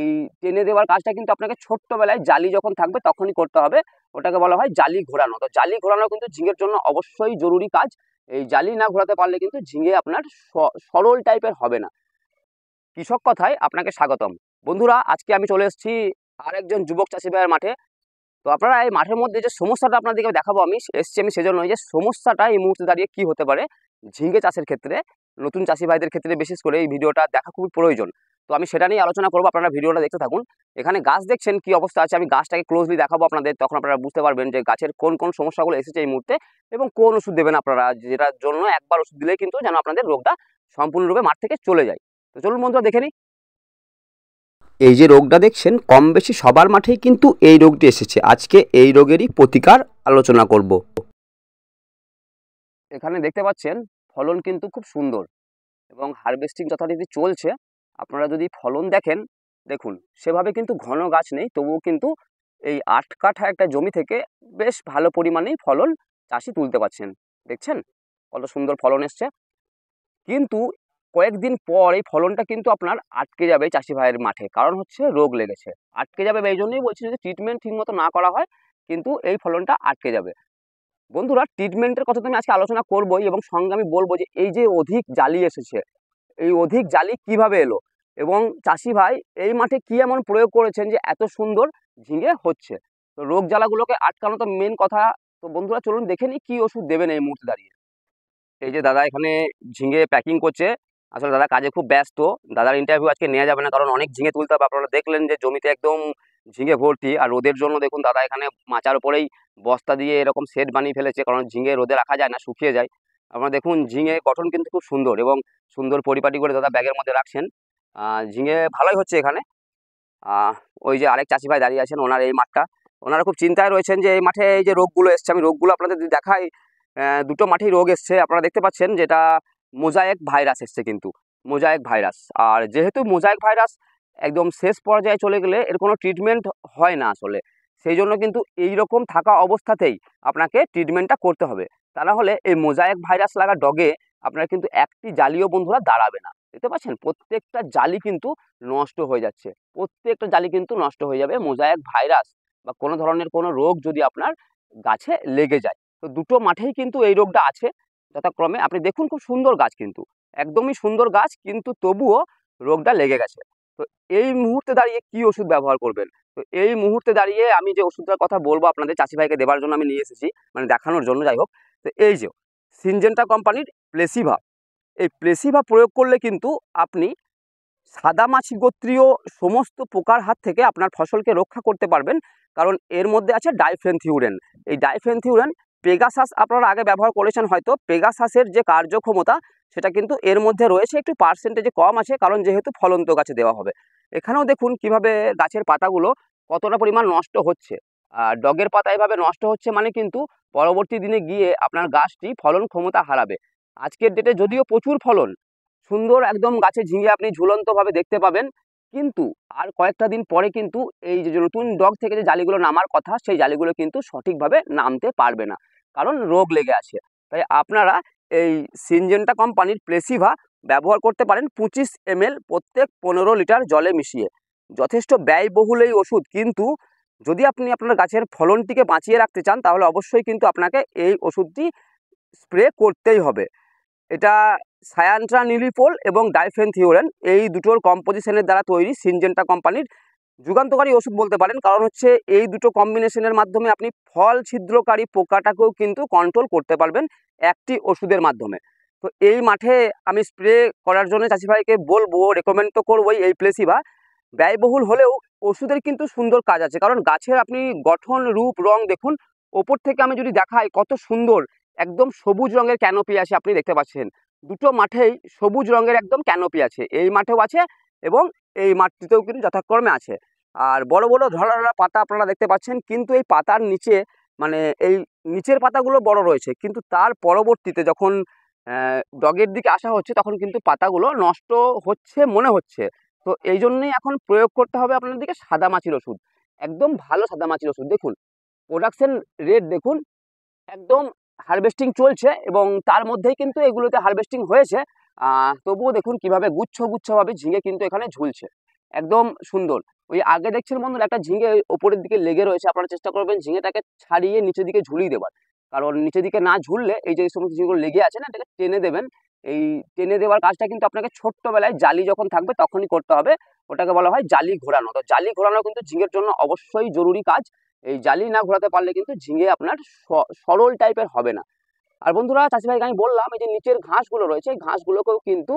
এই টেনে দেওয়ার কাজটা কিন্তু আপনাকে ছোট্টবেলায় জালি যখন থাকবে তখনই করতে হবে ওটাকে বলা হয় জালি ঘোরানো তো জালি ঘোরানো কিন্তু ঝিঙের জন্য অবশ্যই জরুরি কাজ এই জালি না ঘোরাতে পারলে কিন্তু ঝিঙে আপনার সরল টাইপের হবে না কৃষক কথায় আপনাকে স্বাগতম বন্ধুরা আজকে আমি চলে এসেছি আর একজন যুবক চাষি ভাইয়ের মাঠে তো আপনারা এই মাঠের মধ্যে যে সমস্যাটা আপনাদেরকে দেখাবো আমি এসছি আমি সেজন্য যে সমস্যাটা এই মুহূর্তে দাঁড়িয়ে কি হতে পারে ঝিঙে চাষের ক্ষেত্রে নতুন চাষি ভাইদের ক্ষেত্রে বিশেষ করে এই ভিডিওটা দেখা খুবই প্রয়োজন তো আমি সেটা নিয়ে আলোচনা করবো আপনারা ভিডিওটা দেখতে থাকুন এখানে গাছ দেখছেন কি অবস্থা আছে আমি গাছটাকে ক্লোজলি দেখাবো আপনাদের তখন আপনারা বুঝতে পারবেন যে গাছের কোন কোন সমস্যাগুলো এসেছে এই মুহূর্তে এবং কোন ওষুধ দেবেন আপনারা যেটার জন্য একবার ওষুধ দিলে কিন্তু যেন আপনাদের রোগটা সম্পূর্ণরূপে মাঠ থেকে চলে যায় তো চলুন বন্ধুরা দেখে নিই এই যে রোগটা দেখছেন কম বেশি সবার মাঠেই কিন্তু এই রোগটি এসেছে আজকে এই রোগেরই প্রতিকার আলোচনা করব এখানে দেখতে পাচ্ছেন ফলন কিন্তু খুব সুন্দর এবং হারভেস্টিং যথারীতি চলছে আপনারা যদি ফলন দেখেন দেখুন সেভাবে কিন্তু ঘন গাছ নেই তবুও কিন্তু এই আট কাঠা একটা জমি থেকে বেশ ভালো পরিমাণেই ফলন চাষি তুলতে পারছেন দেখছেন কত সুন্দর ফলন এসছে কিন্তু কয়েকদিন পর এই ফলনটা কিন্তু আপনার আটকে যাবে চাষি ভাইয়ের মাঠে কারণ হচ্ছে রোগ লেগেছে আটকে যাবে এই জন্যই বলছি যদি ট্রিটমেন্ট ঠিকমতো না করা হয় কিন্তু এই ফলনটা আটকে যাবে বন্ধুরা ট্রিটমেন্টের কথা তো আমি আজকে আলোচনা করবোই এবং সঙ্গে আমি বলবো যে এই যে অধিক জালি এসেছে এই অধিক জালি কিভাবে এলো এবং চাষি ভাই এই মাঠে কি এমন প্রয়োগ করেছেন যে এত সুন্দর ঝিঙে হচ্ছে তো রোগ জ্বালাগুলোকে আটকানো তো মেন কথা তো বন্ধুরা চলুন দেখে নিই কী ওষুধ দেবেন এই মুহূর্তে দাঁড়িয়ে এই যে দাদা এখানে ঝিঙে প্যাকিং করছে আসলে দাদা কাজে খুব ব্যস্ত দাদার ইন্টারভিউ আজকে নেওয়া যাবে না কারণ অনেক ঝিঙে তুলতে হবে আপনারা দেখলেন যে জমিতে একদম ঝিঙে ভর্তি আর রোদের জন্য দেখুন দাদা এখানে মাচার উপরেই বস্তা দিয়ে এরকম সেট বানিয়ে ফেলেছে কারণ ঝিঙে রোদে রাখা যায় না শুকিয়ে যায় আপনারা দেখুন ঝিঙে গঠন কিন্তু খুব সুন্দর এবং সুন্দর পরিপাটি করে দাদা ব্যাগের মধ্যে রাখছেন ঝিঙে ভালোই হচ্ছে এখানে ওই যে আরেক চাষি ভাই দাঁড়িয়ে আছেন ওনার এই মাঠটা ওনারা খুব চিন্তায় রয়েছেন যে এই মাঠে এই যে রোগগুলো এসছে আমি রোগগুলো আপনাদের যদি দেখাই দুটো মাঠেই রোগ এসছে আপনারা দেখতে পাচ্ছেন যেটা মোজায়েক ভাইরাস এসছে কিন্তু মোজায়েক ভাইরাস আর যেহেতু মোজায়েক ভাইরাস একদম শেষ পর্যায়ে চলে গেলে এর কোনো ট্রিটমেন্ট হয় না আসলে সেই জন্য কিন্তু এই রকম থাকা অবস্থাতেই আপনাকে ট্রিটমেন্টটা করতে হবে তা না হলে এই মোজাইক ভাইরাস লাগা ডগে আপনার কিন্তু একটি জালীয় বন্ধুরা দাঁড়াবে না দেখতে পাচ্ছেন প্রত্যেকটা জালি কিন্তু নষ্ট হয়ে যাচ্ছে প্রত্যেকটা জালি কিন্তু নষ্ট হয়ে যাবে মোজাইক ভাইরাস বা কোনো ধরনের কোনো রোগ যদি আপনার গাছে লেগে যায় তো দুটো মাঠেই কিন্তু এই রোগটা আছে যথাক্রমে আপনি দেখুন খুব সুন্দর গাছ কিন্তু একদমই সুন্দর গাছ কিন্তু তবুও রোগটা লেগে গেছে তো এই মুহূর্তে দাঁড়িয়ে কি ওষুধ ব্যবহার করবেন তো এই মুহূর্তে দাঁড়িয়ে আমি যে ওষুধটার কথা বলবো আপনাদের চাষি ভাইকে দেওয়ার জন্য আমি নিয়ে এসেছি মানে দেখানোর জন্য যাই হোক তো এই যে সিনজেন্টা কোম্পানির প্লেসিভা এই প্লেসিভা প্রয়োগ করলে কিন্তু আপনি সাদা মাছি গোত্রীয় সমস্ত পোকার হাত থেকে আপনার ফসলকে রক্ষা করতে পারবেন কারণ এর মধ্যে আছে ডাইফেনথিউরেন এই ডাইফেনথিউরেন পেগাসাস আপনারা আগে ব্যবহার করেছেন হয়তো পেগাসাসের যে কার্যক্ষমতা সেটা কিন্তু এর মধ্যে রয়েছে একটু পার্সেন্টেজে কম আছে কারণ যেহেতু ফলন্ত গাছে দেওয়া হবে এখানেও দেখুন কিভাবে গাছের পাতাগুলো কতটা পরিমাণ নষ্ট হচ্ছে ডগের পাতা এভাবে নষ্ট হচ্ছে মানে কিন্তু পরবর্তী দিনে গিয়ে আপনার গাছটি ফলন ক্ষমতা হারাবে আজকের ডেটে যদিও প্রচুর ফলন সুন্দর একদম গাছে ঝিঙে আপনি ঝুলন্তভাবে দেখতে পাবেন কিন্তু আর কয়েকটা দিন পরে কিন্তু এই যে নতুন ডগ থেকে যে জালিগুলো নামার কথা সেই জালিগুলো কিন্তু সঠিকভাবে নামতে পারবে না কারণ রোগ লেগে আছে তাই আপনারা এই সিনজেন্টা কোম্পানির প্লেসিভা ব্যবহার করতে পারেন পঁচিশ এমএল প্রত্যেক পনেরো লিটার জলে মিশিয়ে যথেষ্ট ব্যয়বহুল এই ওষুধ কিন্তু যদি আপনি আপনার গাছের ফলনটিকে বাঁচিয়ে রাখতে চান তাহলে অবশ্যই কিন্তু আপনাকে এই ওষুধটি স্প্রে করতেই হবে এটা সায়ান্ট্রা নিলিপোল এবং ডাইফেন থিওরেন এই দুটোর কম্পোজিশনের দ্বারা তৈরি সিনজেন্টা কোম্পানির যুগান্তকারী ওষুধ বলতে পারেন কারণ হচ্ছে এই দুটো কম্বিনেশনের মাধ্যমে আপনি ফল ছিদ্রকারী পোকাটাকেও কিন্তু কন্ট্রোল করতে পারবেন একটি ওষুধের মাধ্যমে তো এই মাঠে আমি স্প্রে করার জন্য চাষি ভাইকে বলবো রেকমেন্ড তো করবোই এই প্লেসি বা ব্যয়বহুল হলেও ওষুধের কিন্তু সুন্দর কাজ আছে কারণ গাছের আপনি গঠন রূপ রং দেখুন ওপর থেকে আমি যদি দেখাই কত সুন্দর একদম সবুজ রঙের ক্যানোপি আছে আপনি দেখতে পাচ্ছেন দুটো মাঠেই সবুজ রঙের একদম ক্যানোপি আছে এই মাঠেও আছে এবং এই মাটিতেও কিন্তু যথাক্রমে আছে আর বড় বড় ধরা ধরা পাতা আপনারা দেখতে পাচ্ছেন কিন্তু এই পাতার নিচে মানে এই নিচের পাতাগুলো বড় রয়েছে কিন্তু তার পরবর্তীতে যখন ডগের দিকে আসা হচ্ছে তখন কিন্তু পাতাগুলো নষ্ট হচ্ছে মনে হচ্ছে তো এই জন্যই এখন প্রয়োগ করতে হবে আপনাদেরকে সাদা মাছির ওষুধ একদম ভালো সাদা মাছির ওষুধ দেখুন প্রোডাকশান রেট দেখুন একদম হারভেস্টিং চলছে এবং তার মধ্যেই কিন্তু এগুলোতে হারভেস্টিং হয়েছে তবুও দেখুন কিভাবে গুচ্ছ গুচ্ছভাবে ঝিঙে কিন্তু এখানে ঝুলছে একদম সুন্দর ওই আগে দেখছেন বন্ধুরা একটা ঝিঙে ওপরের দিকে লেগে রয়েছে আপনারা চেষ্টা করবেন ঝিঙেটাকে ছাড়িয়ে নিচের দিকে ঝুলিয়ে দেবার কারণ নিচের দিকে না ঝুললে এই যে সমস্ত ঝিঙেগুলো লেগে আছে না এটাকে টেনে দেবেন এই টেনে দেওয়ার কাজটা কিন্তু আপনাকে ছোট্টবেলায় জালি যখন থাকবে তখনই করতে হবে ওটাকে বলা হয় জালি ঘোরানো তো জালি ঘোরানো কিন্তু ঝিঙের জন্য অবশ্যই জরুরি কাজ এই জালি না ঘোরাতে পারলে কিন্তু ঝিঙে আপনার সরল টাইপের হবে না আর বন্ধুরা চাষিভাইকে আমি বললাম এই যে নিচের ঘাসগুলো রয়েছে এই ঘাসগুলোকেও কিন্তু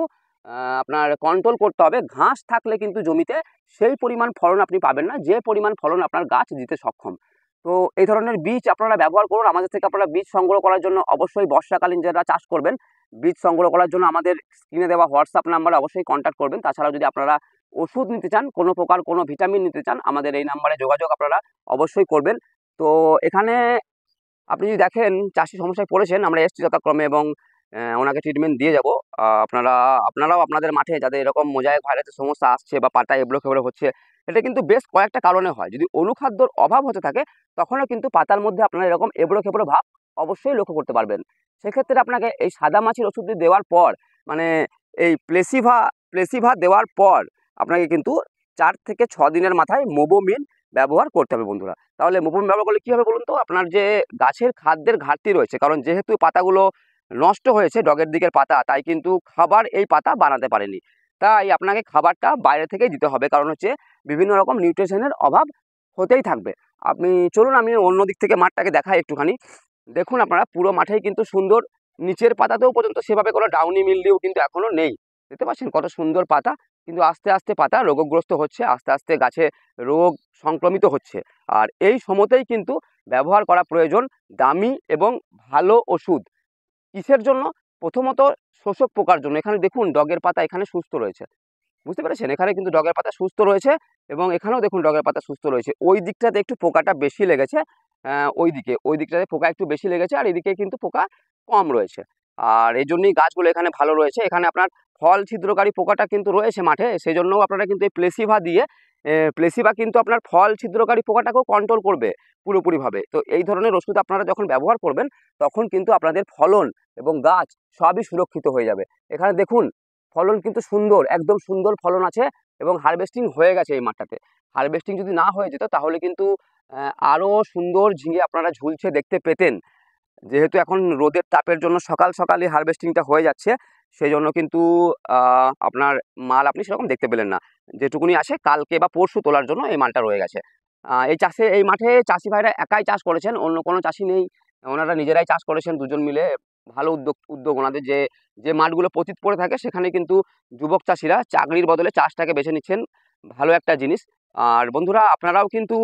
আপনার কন্ট্রোল করতে হবে ঘাস থাকলে কিন্তু জমিতে সেই পরিমাণ ফলন আপনি পাবেন না যে পরিমাণ ফলন আপনার গাছ দিতে সক্ষম তো এই ধরনের বীজ আপনারা ব্যবহার করুন আমাদের থেকে আপনারা বীজ সংগ্রহ করার জন্য অবশ্যই বর্ষাকালীন যারা চাষ করবেন বীজ সংগ্রহ করার জন্য আমাদের স্ক্রিনে দেওয়া হোয়াটসঅ্যাপ নাম্বারে অবশ্যই কন্ট্যাক্ট করবেন তাছাড়াও যদি আপনারা ওষুধ নিতে চান কোনো প্রকার কোনো ভিটামিন নিতে চান আমাদের এই নাম্বারে যোগাযোগ আপনারা অবশ্যই করবেন তো এখানে আপনি যদি দেখেন চাষি সমস্যায় পড়েছেন আমরা এসছি যথাক্রমে এবং ওনাকে ট্রিটমেন্ট দিয়ে যাব আপনারা আপনারাও আপনাদের মাঠে যাদের এরকম মোজাইক ভাইরাসের সমস্যা আসছে বা পাতা এবড়ো খেবড়ো হচ্ছে এটা কিন্তু বেশ কয়েকটা কারণে হয় যদি অনুখাদ্যর অভাব হতে থাকে তখনও কিন্তু পাতার মধ্যে আপনারা এরকম এবড়ো খেবড়ো ভাব অবশ্যই লক্ষ্য করতে পারবেন সেক্ষেত্রে আপনাকে এই সাদা মাছির ওষুধটি দেওয়ার পর মানে এই প্লেসিভা প্লেসিভা দেওয়ার পর আপনাকে কিন্তু চার থেকে ছ দিনের মাথায় মোবোমিন ব্যবহার করতে হবে বন্ধুরা তাহলে মোপম ব্যবহার করলে কী হবে বলুন তো আপনার যে গাছের খাদ্যের ঘাটতি রয়েছে কারণ যেহেতু পাতাগুলো নষ্ট হয়েছে ডগের দিকের পাতা তাই কিন্তু খাবার এই পাতা বানাতে পারেনি তাই আপনাকে খাবারটা বাইরে থেকে দিতে হবে কারণ হচ্ছে বিভিন্ন রকম নিউট্রিশনের অভাব হতেই থাকবে আপনি চলুন আমি অন্য দিক থেকে মাঠটাকে দেখাই একটুখানি দেখুন আপনারা পুরো মাঠেই কিন্তু সুন্দর নিচের পাতাতেও পর্যন্ত সেভাবে কোনো ডাউনি মিলডিউ কিন্তু এখনও নেই দেখতে পাচ্ছেন কত সুন্দর পাতা কিন্তু আস্তে আস্তে পাতা রোগগ্রস্ত হচ্ছে আস্তে আস্তে গাছে রোগ সংক্রমিত হচ্ছে আর এই সময়তেই কিন্তু ব্যবহার করা প্রয়োজন দামি এবং ভালো ওষুধ কিসের জন্য প্রথমত শোষক পোকার জন্য এখানে দেখুন ডগের পাতা এখানে সুস্থ রয়েছে বুঝতে পেরেছেন এখানে কিন্তু ডগের পাতা সুস্থ রয়েছে এবং এখানেও দেখুন ডগের পাতা সুস্থ রয়েছে ওই দিকটাতে একটু পোকাটা বেশি লেগেছে ওই দিকে ওই দিকটাতে পোকা একটু বেশি লেগেছে আর এদিকে কিন্তু পোকা কম রয়েছে আর এই জন্যই গাছগুলো এখানে ভালো রয়েছে এখানে আপনার ফল ছিদ্রকারী পোকাটা কিন্তু রয়েছে মাঠে সেই জন্যও আপনারা কিন্তু এই প্লেসিভা দিয়ে প্লেসিভা কিন্তু আপনার ফল ছিদ্রকারী পোকাটাকেও কন্ট্রোল করবে পুরোপুরিভাবে তো এই ধরনের ওষুধ আপনারা যখন ব্যবহার করবেন তখন কিন্তু আপনাদের ফলন এবং গাছ সবই সুরক্ষিত হয়ে যাবে এখানে দেখুন ফলন কিন্তু সুন্দর একদম সুন্দর ফলন আছে এবং হারভেস্টিং হয়ে গেছে এই মাঠটাতে হারভেস্টিং যদি না হয়ে যেত তাহলে কিন্তু আরও সুন্দর ঝিঙে আপনারা ঝুলছে দেখতে পেতেন যেহেতু এখন রোদের তাপের জন্য সকাল সকালই হারভেস্টিংটা হয়ে যাচ্ছে সেই জন্য কিন্তু আপনার মাল আপনি সেরকম দেখতে পেলেন না যেটুকুনি আসে কালকে বা পরশু তোলার জন্য এই মালটা রয়ে গেছে এই চাষে এই মাঠে চাষি ভাইরা একাই চাষ করেছেন অন্য কোনো চাষি নেই ওনারা নিজেরাই চাষ করেছেন দুজন মিলে ভালো উদ্যোগ উদ্যোগ ওনাদের যে যে মাঠগুলো পতিত পড়ে থাকে সেখানে কিন্তু যুবক চাষিরা চাকরির বদলে চাষটাকে বেছে নিচ্ছেন ভালো একটা জিনিস আর বন্ধুরা আপনারাও কিন্তু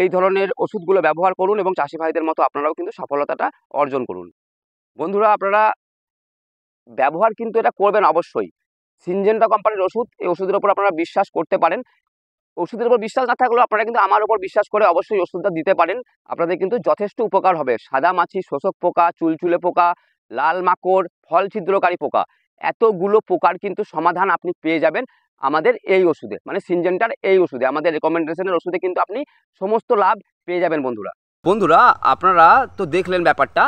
এই ধরনের ওষুধগুলো ব্যবহার করুন এবং চাষি ভাইদের মতো আপনারাও কিন্তু সফলতাটা অর্জন করুন বন্ধুরা আপনারা ব্যবহার কিন্তু এটা করবেন অবশ্যই সিনজেন্টা কোম্পানির ওষুধ এই ওষুধের ওপর আপনারা বিশ্বাস করতে পারেন ওষুধের উপর বিশ্বাস না থাকলেও আপনারা কিন্তু আমার উপর বিশ্বাস করে অবশ্যই ওষুধটা দিতে পারেন আপনাদের কিন্তু যথেষ্ট উপকার হবে সাদা মাছি শোষক পোকা চুলচুলে পোকা লাল মাকড় ফল ছিদ্রকারী পোকা এতগুলো পোকার কিন্তু সমাধান আপনি পেয়ে যাবেন আমাদের এই ওষুধে মানে সিনজেন্টার এই ওষুধে আমাদের রেকমেন্ডেশনের ওষুধে কিন্তু আপনি সমস্ত লাভ পেয়ে যাবেন বন্ধুরা বন্ধুরা আপনারা তো দেখলেন ব্যাপারটা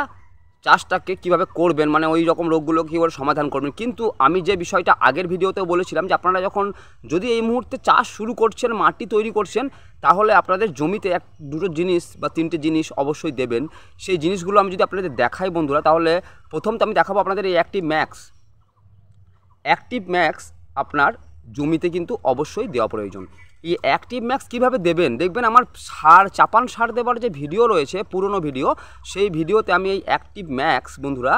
চাষটাকে কিভাবে করবেন মানে ওই রকম রোগগুলো কীভাবে সমাধান করবেন কিন্তু আমি যে বিষয়টা আগের ভিডিওতে বলেছিলাম যে আপনারা যখন যদি এই মুহূর্তে চাষ শুরু করছেন মাটি তৈরি করছেন তাহলে আপনাদের জমিতে এক দুটো জিনিস বা তিনটে জিনিস অবশ্যই দেবেন সেই জিনিসগুলো আমি যদি আপনাদের দেখাই বন্ধুরা তাহলে প্রথম তো আমি দেখাবো আপনাদের এই অ্যাক্টিভ ম্যাক্স অ্যাক্টিভ ম্যাক্স আপনার জমিতে কিন্তু অবশ্যই দেওয়া প্রয়োজন অ্যাক্টিভ ম্যাক্স কীভাবে দেবেন দেখবেন আমার সার চাপান সার দেওয়ার যে ভিডিও রয়েছে পুরনো ভিডিও সেই ভিডিওতে আমি এই অ্যাক্টিভ ম্যাক্স বন্ধুরা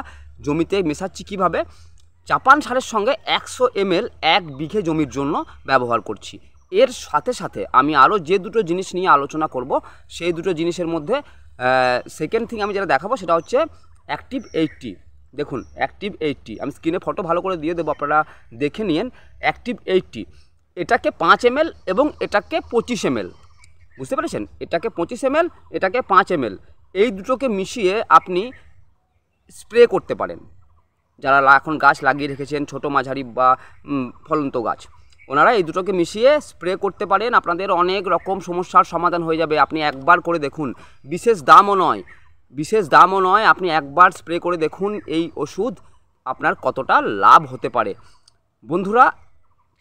জমিতে মেশাচ্ছি কিভাবে চাপান সারের সঙ্গে একশো এমএল এক বিঘে জমির জন্য ব্যবহার করছি এর সাথে সাথে আমি আরও যে দুটো জিনিস নিয়ে আলোচনা করব সেই দুটো জিনিসের মধ্যে সেকেন্ড থিং আমি যেটা দেখাবো সেটা হচ্ছে অ্যাক্টিভ এইটটি দেখুন অ্যাক্টিভ এইটটি আমি স্ক্রিনে ফটো ভালো করে দিয়ে দেবো আপনারা দেখে নিন অ্যাক্টিভ এইটটি এটাকে পাঁচ এম এবং এটাকে পঁচিশ এম বুঝতে পেরেছেন এটাকে পঁচিশ এম এটাকে পাঁচ এম এই দুটোকে মিশিয়ে আপনি স্প্রে করতে পারেন যারা এখন গাছ লাগিয়ে রেখেছেন ছোট মাঝারি বা ফলন্ত গাছ ওনারা এই দুটোকে মিশিয়ে স্প্রে করতে পারেন আপনাদের অনেক রকম সমস্যার সমাধান হয়ে যাবে আপনি একবার করে দেখুন বিশেষ দামও নয় বিশেষ দামও নয় আপনি একবার স্প্রে করে দেখুন এই ওষুধ আপনার কতটা লাভ হতে পারে বন্ধুরা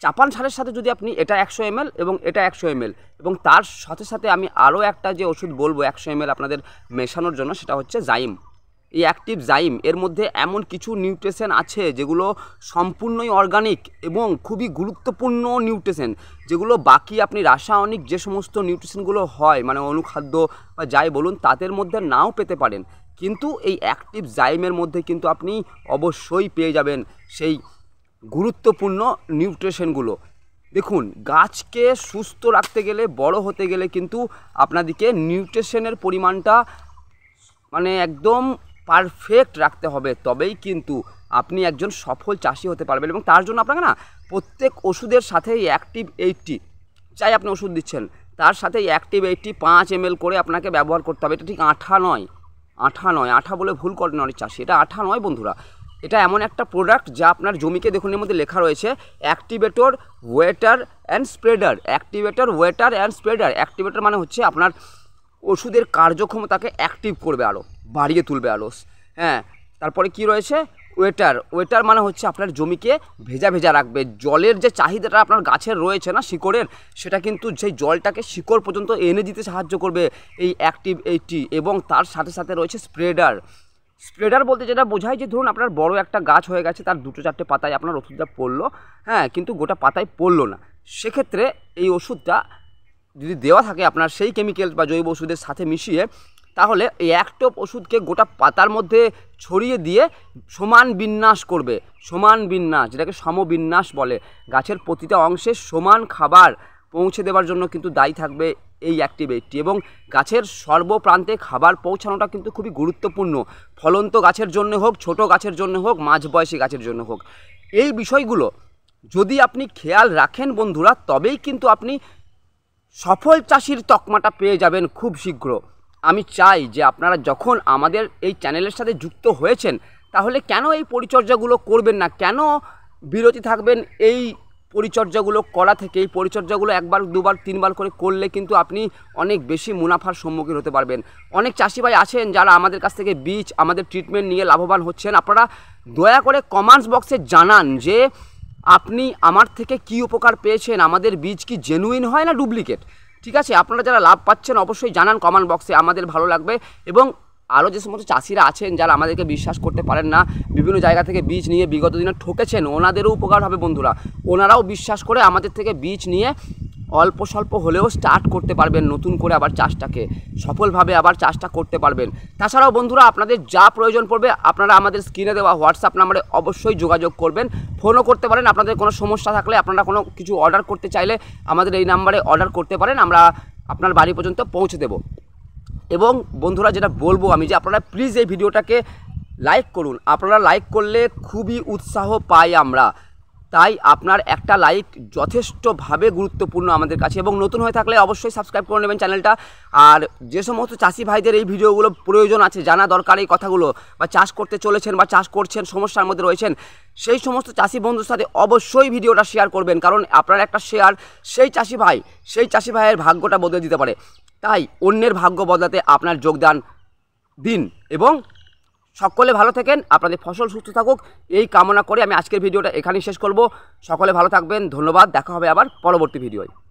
চাপান সারের সাথে যদি আপনি এটা একশো এম এবং এটা একশো এম এবং তার সাথে সাথে আমি আরও একটা যে ওষুধ বলবো একশো এম আপনাদের মেশানোর জন্য সেটা হচ্ছে জাইম এই অ্যাক্টিভ জাইম এর মধ্যে এমন কিছু নিউট্রেশন আছে যেগুলো সম্পূর্ণই অর্গানিক এবং খুবই গুরুত্বপূর্ণ নিউট্রেশন যেগুলো বাকি আপনি রাসায়নিক যে সমস্ত নিউট্রিশনগুলো হয় মানে অনুখাদ্য বা যাই বলুন তাদের মধ্যে নাও পেতে পারেন কিন্তু এই অ্যাক্টিভ জাইমের মধ্যে কিন্তু আপনি অবশ্যই পেয়ে যাবেন সেই গুরুত্বপূর্ণ নিউট্রিশনগুলো দেখুন গাছকে সুস্থ রাখতে গেলে বড় হতে গেলে কিন্তু আপনাদেরকে নিউট্রিশনের পরিমাণটা মানে একদম পারফেক্ট রাখতে হবে তবেই কিন্তু আপনি একজন সফল চাষি হতে পারবেন এবং তার জন্য আপনাকে না প্রত্যেক ওষুধের সাথে অ্যাক্টিভ এইটটি চাই আপনি ওষুধ দিচ্ছেন তার সাথে অ্যাক্টিভ এইটটি পাঁচ এম করে আপনাকে ব্যবহার করতে হবে এটা ঠিক আঠা নয় আঠা নয় আঠা বলে ভুল করেন অনেক চাষি এটা আঠা নয় বন্ধুরা এটা এমন একটা প্রোডাক্ট যা আপনার জমিকে দেখুন এর মধ্যে লেখা রয়েছে activator wetter and spreader activator wetter and spreader activator মানে হচ্ছে আপনার ওষুধের কার্যক্ষমতাকে অ্যাক্টিভ করবে আরও বাড়িয়ে তুলবে আরও হ্যাঁ তারপরে কি রয়েছে ওয়েটার ওয়েটার মানে হচ্ছে আপনার জমিকে ভেজা ভেজা রাখবে জলের যে চাহিদাটা আপনার গাছের রয়েছে না শিকড়ের সেটা কিন্তু সেই জলটাকে শিকড় পর্যন্ত এনে দিতে সাহায্য করবে এই অ্যাক্টিভ এইটি এবং তার সাথে সাথে রয়েছে স্প্রেডার স্প্রেডার বলতে যেটা বোঝায় যে ধরুন আপনার বড় একটা গাছ হয়ে গেছে তার দুটো চারটে পাতায় আপনার ওষুধটা পড়লো হ্যাঁ কিন্তু গোটা পাতায় পড়লো না সেক্ষেত্রে এই ওষুধটা যদি দেওয়া থাকে আপনার সেই কেমিক্যাল বা জৈব ওষুধের সাথে মিশিয়ে তাহলে এই এক টোপ ওষুধকে গোটা পাতার মধ্যে ছড়িয়ে দিয়ে সমান বিন্যাস করবে সমান বিন্যাস যেটাকে সমবিন্যাস বলে গাছের প্রতিটা অংশে সমান খাবার পৌঁছে দেওয়ার জন্য কিন্তু দায়ী থাকবে এই অ্যাক্টিভেটটি এবং গাছের সর্বপ্রান্তে খাবার পৌঁছানোটা কিন্তু খুবই গুরুত্বপূর্ণ ফলন্ত গাছের জন্য হোক ছোট গাছের জন্য হোক মাঝবয়সী গাছের জন্য হোক এই বিষয়গুলো যদি আপনি খেয়াল রাখেন বন্ধুরা তবেই কিন্তু আপনি সফল চাষির তকমাটা পেয়ে যাবেন খুব শীঘ্র আমি চাই যে আপনারা যখন আমাদের এই চ্যানেলের সাথে যুক্ত হয়েছেন তাহলে কেন এই পরিচর্যাগুলো করবেন না কেন বিরতি থাকবেন এই পরিচর্যাগুলো করা থেকে এই পরিচর্যাগুলো একবার দুবার তিনবার করে করলে কিন্তু আপনি অনেক বেশি মুনাফার সম্মুখীন হতে পারবেন অনেক চাষি ভাই আছেন যারা আমাদের কাছ থেকে বীজ আমাদের ট্রিটমেন্ট নিয়ে লাভবান হচ্ছেন আপনারা দয়া করে কমেন্টস বক্সে জানান যে আপনি আমার থেকে কি উপকার পেয়েছেন আমাদের বীজ কি জেনুইন হয় না ডুপ্লিকেট ঠিক আছে আপনারা যারা লাভ পাচ্ছেন অবশ্যই জানান কমেন্ট বক্সে আমাদের ভালো লাগবে এবং আরও যে সমস্ত চাষিরা আছেন যারা আমাদেরকে বিশ্বাস করতে পারেন না বিভিন্ন জায়গা থেকে বীজ নিয়ে বিগত দিনে ঠকেছেন ওনাদেরও উপকার হবে বন্ধুরা ওনারাও বিশ্বাস করে আমাদের থেকে বীজ নিয়ে অল্প স্বল্প হলেও স্টার্ট করতে পারবেন নতুন করে আবার চাষটাকে সফলভাবে আবার চাষটা করতে পারবেন তাছাড়াও বন্ধুরা আপনাদের যা প্রয়োজন পড়বে আপনারা আমাদের স্ক্রিনে দেওয়া হোয়াটসঅ্যাপ নাম্বারে অবশ্যই যোগাযোগ করবেন ফোনও করতে পারেন আপনাদের কোনো সমস্যা থাকলে আপনারা কোনো কিছু অর্ডার করতে চাইলে আমাদের এই নাম্বারে অর্ডার করতে পারেন আমরা আপনার বাড়ি পর্যন্ত পৌঁছে দেবো এবং বন্ধুরা যেটা বলবো আমি যে আপনারা প্লিজ এই ভিডিওটাকে লাইক করুন আপনারা লাইক করলে খুবই উৎসাহ পাই আমরা তাই আপনার একটা লাইক যথেষ্টভাবে গুরুত্বপূর্ণ আমাদের কাছে এবং নতুন হয়ে থাকলে অবশ্যই সাবস্ক্রাইব করে নেবেন চ্যানেলটা আর যে সমস্ত চাষি ভাইদের এই ভিডিওগুলো প্রয়োজন আছে জানা দরকার এই কথাগুলো বা চাষ করতে চলেছেন বা চাষ করছেন সমস্যার মধ্যে রয়েছেন সেই সমস্ত চাষি বন্ধুর সাথে অবশ্যই ভিডিওটা শেয়ার করবেন কারণ আপনার একটা শেয়ার সেই চাষি ভাই সেই চাষি ভাইয়ের ভাগ্যটা বদলে দিতে পারে তাই অন্যের ভাগ্য বদলাতে আপনার যোগদান দিন এবং সকলে ভালো থাকেন আপনাদের ফসল সুস্থ থাকুক এই কামনা করে আমি আজকের ভিডিওটা এখানেই শেষ করব সকলে ভালো থাকবেন ধন্যবাদ দেখা হবে আবার পরবর্তী ভিডিওয়